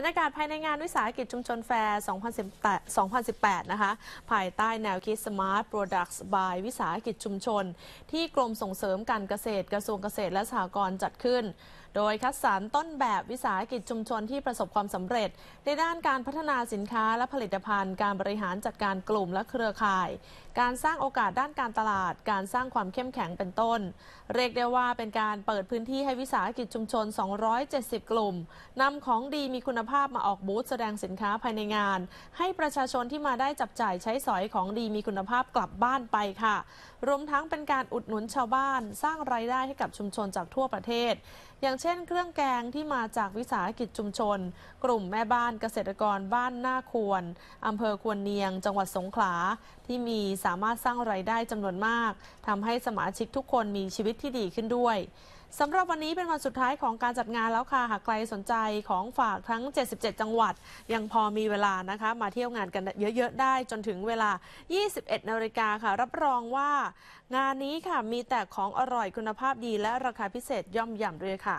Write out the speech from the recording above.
บรรยากาศภายในงานวิสาหกิจชุมชนแฟร์ 2018 นะคะ ภายใต้แนวคิด Smart Products by วิสาหกิจชุมชน ที่กรมส่งเสริมการเกษตร กระทรวงเกษตรและสหกรณ์จัดขึ้น โดยคัดสรรต้นแบบวิสาหกิจชุมชนที่ประสบความสำเร็จ ในด้านการพัฒนาสินค้าและผลิตภัณฑ์ การบริหารจัดการกลุ่มและเครือข่าย การสร้างโอกาสด้านการตลาด การสร้างความเข้มแข็งเป็นต้น เรียกได้ว่าเป็นการเปิดพื้นที่ให้วิสาหกิจชุมชน 270 กลุ่มนำของดีมีคุณภาพมาออกบูธแสดงสินค้าภายในงาน ให้ประชาชนที่มาได้จับจ่ายใช้สอยของดีมีคุณภาพกลับบ้านไปค่ะ รวมทั้งเป็นการอุดหนุนชาวบ้าน สร้างรายได้ให้กับชุมชนจากทั่วประเทศ อย่างเช่นเครื่องแกงที่มาจากวิสาหกิจชุมชน กลุ่มแม่บ้านเกษตรกรบ้านหน้าควร อำเภอควรเนียง จังหวัดสงขลาที่มีสามารถสร้างรายได้จำนวนมากทำให้สมาชิกทุกคนมีชีวิตที่ดีขึ้นด้วยสำหรับวันนี้เป็นวันสุดท้ายของการจัดงานแล้วค่ะ หากใครสนใจของฝากทั้ง 77 จังหวัด ยังพอมีเวลานะคะ มาเที่ยวงานกันเยอะๆได้จนถึงเวลา 21 นาฬิกาค่ะ รับรองว่างานนี้ค่ะมีแต่ของอร่อยคุณภาพดีและราคาพิเศษย่อมย่ำด้วยค่ะ